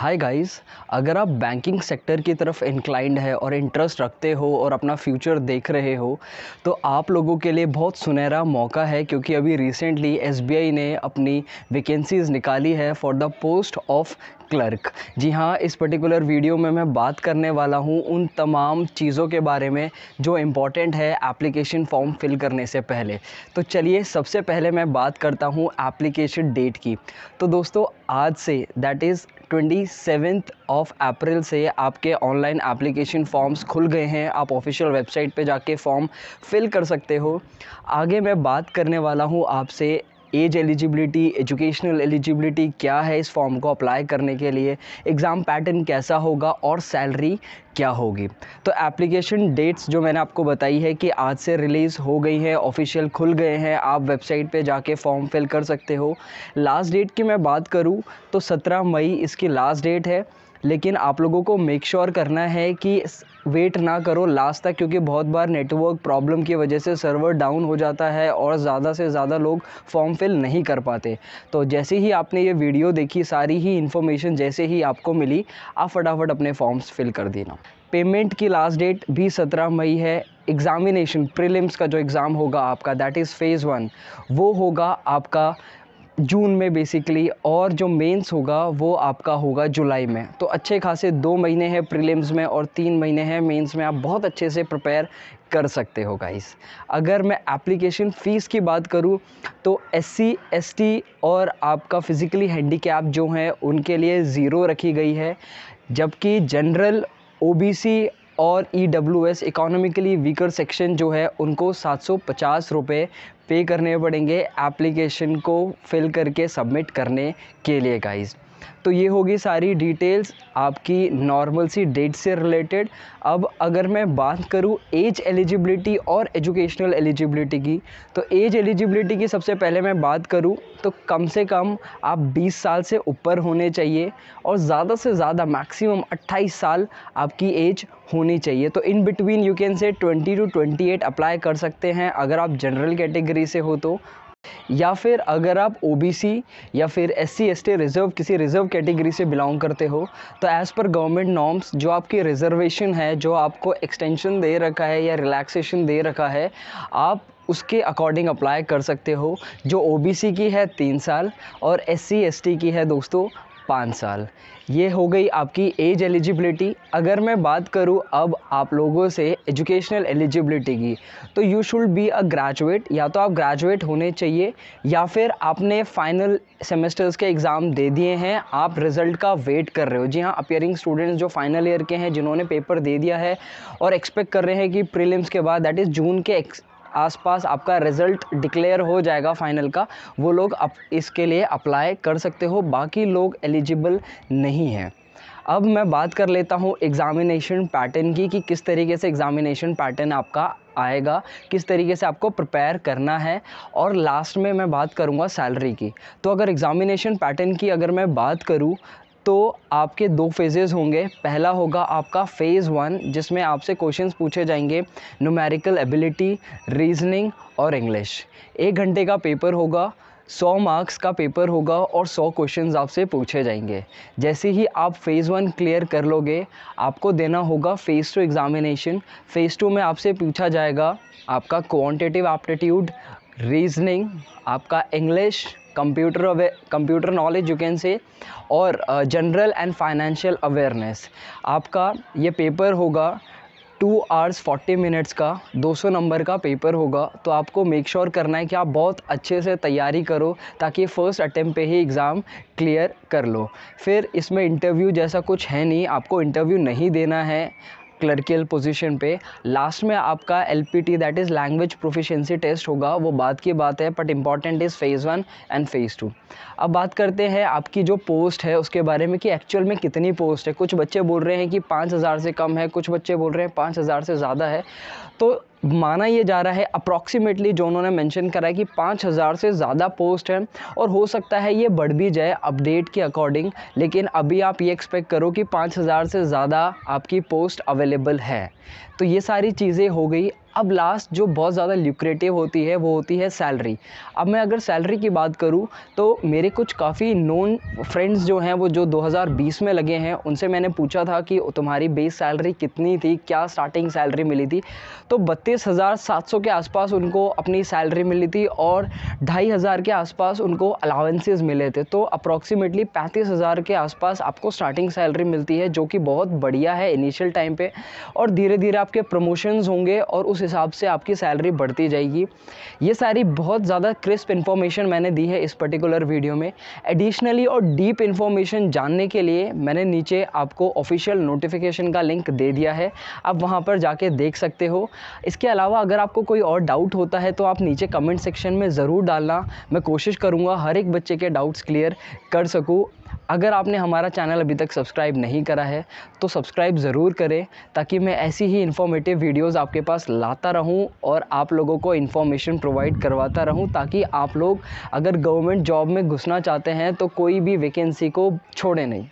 hi guys अगर आप banking sector की तरफ इंक्लाइंड है और इंटरेस्ट रखते हो और अपना फ्यूचर देख रहे हो तो आप लोगों के लिए बहुत सुनहरा मौका है क्योंकि अभी रिसेंटली एसबीआई ने अपनी वैकेंसीज़ निकाली है for the post of clerk जी हाँ इस पर्टिकुलर वीडियो में मैं बात करने वाला हूँ उन तमाम चीज़ों के बारे में जो इम्पॉर्टेंट है एप्लीकेशन फॉर्म फिल करने से पहले तो चलिए सबसे पहले मैं बात करता हूँ एप्लीकेशन डेट की तो दोस्तों आज से that is twenty seventh of April से आपके ऑनलाइन एप्लीकेशन फॉर्म्स खुल गए हैं आप ऑफिशियल वेबसाइट पे जाके फॉर्म फिल कर सकते हो आगे मैं बात करने वाला हूँ आपसे एज एलिजिबिलिटी एजुकेशनल एलिजिबिलिटी क्या है इस फॉर्म को अप्लाई करने के लिए एग्ज़ाम पैटर्न कैसा होगा और सैलरी क्या होगी तो एप्लीकेशन डेट्स जो मैंने आपको बताई है कि आज से रिलीज़ हो गई है ऑफिशियल खुल गए हैं आप वेबसाइट पे जाके फॉर्म फिल कर सकते हो लास्ट डेट की मैं बात करूँ तो 17 मई इसकी लास्ट डेट है लेकिन आप लोगों को मेक श्योर sure करना है कि वेट ना करो लास्ट तक क्योंकि बहुत बार नेटवर्क प्रॉब्लम की वजह से सर्वर डाउन हो जाता है और ज़्यादा से ज़्यादा लोग फॉर्म फिल नहीं कर पाते तो जैसे ही आपने ये वीडियो देखी सारी ही इन्फॉर्मेशन जैसे ही आपको मिली आप फटाफट अपने फॉर्म्स फिल कर देना पेमेंट की लास्ट डेट भी सत्रह मई है एग्ज़ामिनेशन प्रीलिम्स का जो एग्ज़ाम होगा आपका दैट इज़ फ़ेज़ वन वो होगा आपका जून में बेसिकली और जो मेंस होगा वो आपका होगा जुलाई में तो अच्छे खासे दो महीने हैं प्रीलिम्स में और तीन महीने हैं मेंस में आप बहुत अच्छे से प्रिपेयर कर सकते हो गाइस अगर मैं एप्लीकेशन फ़ीस की बात करूं तो एससी, एसटी और आपका फ़िज़िकली हैंडी जो हैं उनके लिए ज़ीरो रखी गई है जबकि जनरल ओबीसी और E W S economically weaker section जो है उनको सात सौ पचास रुपये पे करने पड़ेंगे एप्लीकेशन को फिल करके सबमिट करने के लिए गाइज़ तो ये होगी सारी डिटेल्स आपकी नॉर्मल सी डेट से रिलेटेड अब अगर मैं बात करूँ एज एलिजिबिलिटी और एजुकेशनल एलिजिबिलिटी की तो एज एलिजिबिलिटी की सबसे पहले मैं बात करूँ तो कम से कम आप 20 साल से ऊपर होने चाहिए और ज़्यादा से ज़्यादा मैक्सिमम 28 साल आपकी एज होनी चाहिए तो इन बिटवीन यू कैन से 20 टू 28 अप्लाई कर सकते हैं अगर आप जनरल कैटेगरी से हो तो या फिर अगर आप ओबीसी या फिर S C S T reserve किसी रिज़र्व कैटेगरी से बिलोंग करते हो तो एज़ पर गवर्नमेंट नॉर्म्स जो आपकी रिजर्वेशन है जो आपको एक्सटेंशन दे रखा है या रिलैक्सेशन दे रखा है आप उसके अकॉर्डिंग अप्लाई कर सकते हो जो ओबीसी की है तीन साल और एस सी की है दोस्तों पाँच साल ये हो गई आपकी एज एलिजिबिलिटी अगर मैं बात करूँ अब आप लोगों से एजुकेशनल एलिजिबिलिटी की तो you should be a graduate या तो आप ग्रेजुएट होने चाहिए या फिर आपने फाइनल सेमेस्टर्स के एग्ज़ाम दे दिए हैं आप रिज़ल्ट का वेट कर रहे हो जी हाँ अपियरिंग स्टूडेंट्स जो फाइनल ईयर के हैं जिन्होंने पेपर दे दिया है और एक्सपेक्ट कर रहे हैं कि प्रीलिम्स के बाद दैट इज़ जून के आसपास आपका रिज़ल्ट डिक्लेयर हो जाएगा फाइनल का वो लोग अप इसके लिए अप्लाई कर सकते हो बाकी लोग एलिजिबल नहीं हैं अब मैं बात कर लेता हूँ एग्ज़ामिनेशन पैटर्न की कि किस तरीके से एग्ज़ामिनेशन पैटर्न आपका आएगा किस तरीके से आपको प्रिपेयर करना है और लास्ट में मैं बात करूँगा सैलरी की तो अगर एग्ज़ामिनेशन पैटर्न की अगर मैं बात करूँ तो आपके दो फेजेज़ होंगे पहला होगा आपका फ़ेज़ वन जिसमें आपसे क्वेश्चंस पूछे जाएंगे नुमेरिकल एबिलिटी रीजनिंग और इंग्लिश एक घंटे का पेपर होगा सौ मार्क्स का पेपर होगा और सौ क्वेश्चन आपसे पूछे जाएंगे जैसे ही आप फ़ेज़ वन क्लियर कर लोगे आपको देना होगा phase two examination phase two में आपसे पूछा जाएगा आपका क्वान्टिटिव एप्टीट्यूड रीजनिंग आपका English computer computer knowledge you can say और जनरल एंड फाइनेंशियल अवेयरनेस आपका ये पेपर होगा टू आवर्स फोर्टी मिनट्स का 200 नंबर का पेपर होगा तो आपको मेक श्योर sure करना है कि आप बहुत अच्छे से तैयारी करो ताकि फ़र्स्ट अटैम्प्ट पे ही एग्ज़ाम क्लियर कर लो फिर इसमें इंटरव्यू जैसा कुछ है नहीं आपको इंटरव्यू नहीं देना है क्लर्कियल पोजीशन पे लास्ट में आपका L that is language proficiency test होगा वो बाद की बात है but important is phase one and phase two अब बात करते हैं आपकी जो पोस्ट है उसके बारे में कि एक्चुअल में कितनी पोस्ट है कुछ बच्चे बोल रहे हैं कि पाँच हज़ार से कम है कुछ बच्चे बोल रहे हैं पाँच हज़ार से ज़्यादा है तो माना ये जा रहा है अप्रॉक्सीमेटली जो उन्होंने मेंशन करा है कि 5000 से ज़्यादा पोस्ट हैं और हो सकता है ये बढ़ भी जाए अपडेट के अकॉर्डिंग लेकिन अभी आप ये एक्सपेक्ट करो कि 5000 से ज़्यादा आपकी पोस्ट अवेलेबल है तो ये सारी चीज़ें हो गई अब लास्ट जो बहुत ज़्यादा ल्यूक्रेटिव होती है वो होती है सैलरी अब मैं अगर सैलरी की बात करूँ तो मेरे कुछ काफ़ी नोन फ्रेंड्स जो हैं वो जो 2020 में लगे हैं उनसे मैंने पूछा था कि तुम्हारी बेस सैलरी कितनी थी क्या स्टार्टिंग सैलरी मिली थी तो बत्तीस हज़ार सात सौ के आसपास उनको अपनी सैलरी मिली थी और ढाई हज़ार के आसपास उनको अलाउंसेज मिले थे तो अप्रॉक्सीमेटली पैंतीस हज़ार के आसपास आपको स्टार्टिंग सैलरी मिलती है जो कि बहुत बढ़िया है इनिशियल टाइम पर और धीरे धीरे आपके प्रमोशंस होंगे और उस उस हिसाब से आपकी सैलरी बढ़ती जाएगी ये सारी बहुत ज़्यादा क्रिस्प इन्फॉर्मेशन मैंने दी है इस पर्टिकुलर वीडियो में एडिशनली और डीप इन्फॉर्मेशन जानने के लिए मैंने नीचे आपको ऑफिशियल नोटिफिकेशन का लिंक दे दिया है आप वहाँ पर जाके देख सकते हो इसके अलावा अगर आपको कोई और डाउट होता है तो आप नीचे कमेंट सेक्शन में ज़रूर डालना मैं कोशिश करूँगा हर एक बच्चे के डाउट्स क्लियर कर सकूँ अगर आपने हमारा चैनल अभी तक सब्सक्राइब नहीं करा है तो सब्सक्राइब ज़रूर करें ताकि मैं ऐसी ही इन्फॉर्मेटिव वीडियोस आपके पास लाता रहूं और आप लोगों को इन्फॉर्मेशन प्रोवाइड करवाता रहूं ताकि आप लोग अगर गवर्नमेंट जॉब में घुसना चाहते हैं तो कोई भी वैकेंसी को छोड़ें नहीं